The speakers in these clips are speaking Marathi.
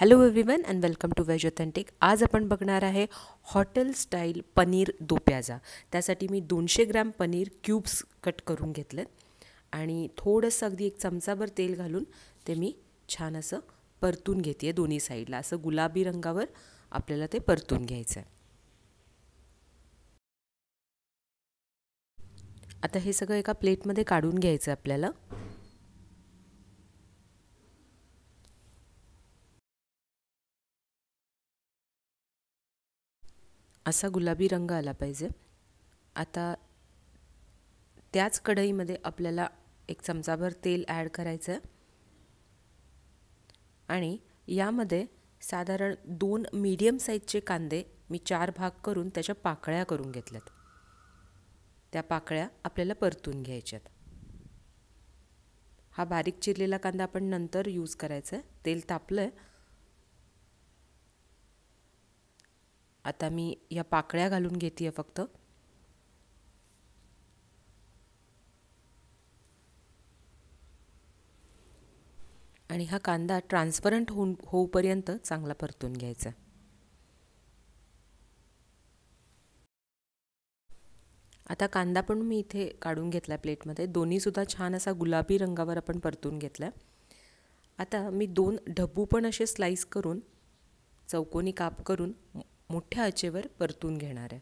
hello everyone and welcome to veg authentic आज आपण बघणार आहे हॉटेल स्टाईल पनीर दो प्याजा त्यासाठी मी दोनशे ग्रॅम पनीर क्यूब्स कट करून घेतलेत आणि थोडंसं अगदी एक चमचाभर तेल घालून ते मी छान असं परतून घेते आहे दोन्ही साईडला असं गुलाबी रंगावर आपल्याला ते परतून घ्यायचं आहे आता हे सगळं एका प्लेटमध्ये काढून घ्यायचं आपल्याला असा गुलाबी रंग आला पाहिजे आता त्याच कढईमध्ये आपल्याला एक चमचाभर तेल ॲड करायचं आहे आणि यामध्ये साधारण दोन मीडियम साईजचे कांदे मी चार भाग करून त्याच्या पाकळ्या करून घेतल्यात त्या पाकळ्या आपल्याला परतून घ्यायच्यात हा बारीक चिरलेला कांदा आपण नंतर यूज करायचा आहे तेल तापलं आहे आता मी या पाकळ्या घालून घेते आहे फक्त आणि हा कांदा ट्रान्सपरंट होऊन होऊपर्यंत चांगला परतून घ्यायचा आता कांदा पण मी इथे काढून घेतला आहे प्लेटमध्ये दोन्हीसुद्धा छान असा गुलाबी रंगावर आपण परतून घेतला आता मी दोन ढब्बू पण असे स्लाईस करून चौकोनी काप करून मोठ्या आचेवर परतून घेणार आहे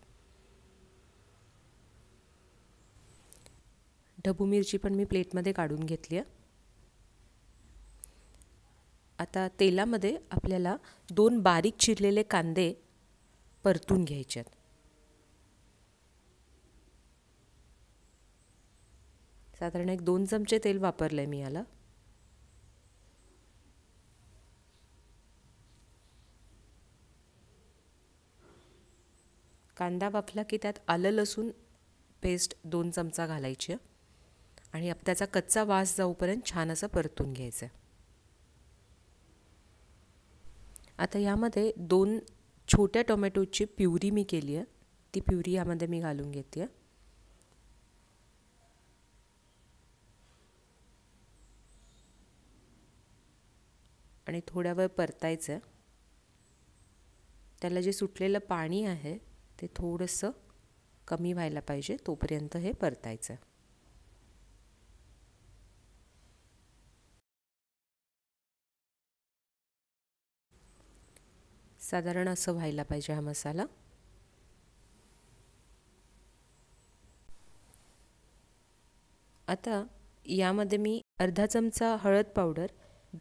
ढबू मिरची पण मी प्लेटमध्ये काढून घेतली आहे आता तेलामध्ये आपल्याला दोन बारीक चिरलेले कांदे परतून घ्यायचे आहेत साधारण एक दोन चमचे तेल वापरलं आहे मी याला कांदा वाफला की त्यात आलं लसूण पेस्ट दोन चमचा घालायची आणि त्याचा कच्चा वास जाऊपर्यंत छान असं परतून घ्यायचं आहे आता यामध्ये दोन छोट्या टोमॅटोची प्युरी मी केली आहे ती प्युरी यामध्ये मी घालून घेते आहे आणि थोड्या वेळ परतायचं त्याला जे सुटलेलं पाणी आहे ते थोडंसं कमी व्हायला पाहिजे तोपर्यंत हे परतायचं साधारण असं व्हायला पाहिजे हा मसाला आता यामध्ये मी अर्धा चमचा हळद पावडर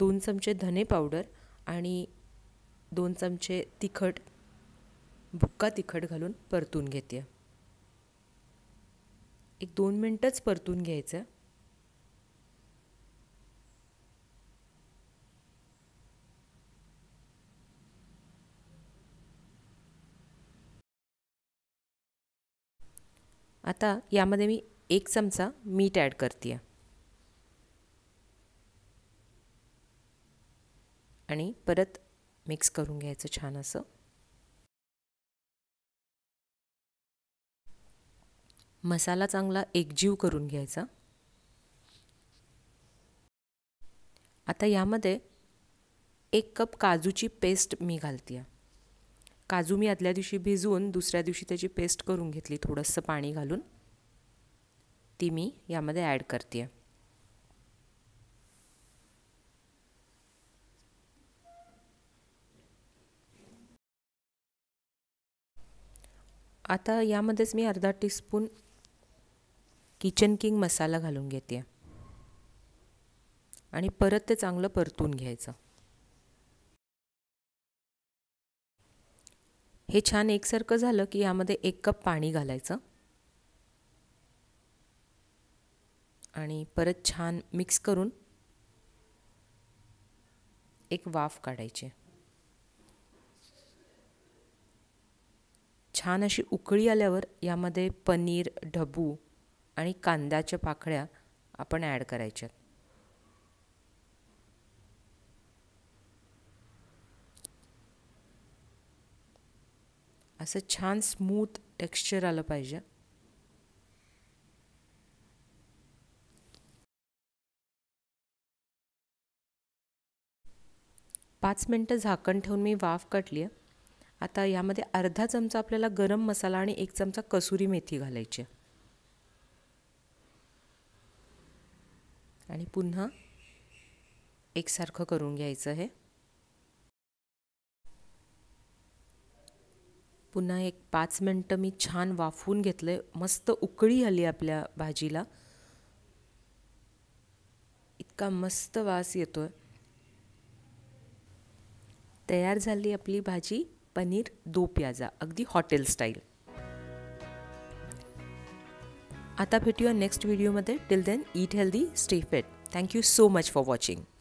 दोन चमचे धने पावडर आणि दोन चमचे तिखट भुक्का तिखट घालून परतून घेते एक दोन मिनटंच परतून घ्यायचं आता यामध्ये मी एक चमचा मीठ ॲड करते आणि परत मिक्स करून घ्यायचं छान असं मसाला चांगला एकजीव करून घ्यायचा आता यामध्ये एक कप काजूची पेस्ट मी घालते आहे काजू मी आदल्या दिवशी भिजवून दुसऱ्या दिवशी त्याची पेस्ट करून घेतली थोडंसं पाणी घालून ती मी यामध्ये ॲड करते आहे आता यामध्येच मी अर्धा टीस्पून किचन किंग मसाला घालून घेते आणि परत ते चांगलं परतून घ्यायचं हे छान एकसारखं झालं की यामध्ये एक कप पाणी घालायचं आणि परत छान मिक्स करून एक वाफ काढायची छान अशी उकळी आल्यावर यामध्ये पनीर ढबू आणि कांद्याच्या पाकळ्या आपण ॲड करायच्यात असं छान स्मूथ टेक्स्चर आलं पाहिजे पाच मिनटं झाकण ठेवून मी वाफ कटली आहे आता यामध्ये अर्धा चमचा आपल्याला गरम मसाला आणि एक चमचा कसुरी मेथी घालायची आहे आणि पुन्हा एकसारखं करून घ्यायचं हे पुन्हा एक पाच मिनटं मी छान वाफवून घेतलं आहे मस्त उकळी आली आपल्या भाजीला इतका मस्त वास येतो आहे तयार झाली आपली भाजी पनीर दो प्याजा अगदी हॉटेल स्टाईल आता भेटूया नेक्स्ट व्हिडिओमध्ये till then eat healthy stay fit thank you so much for watching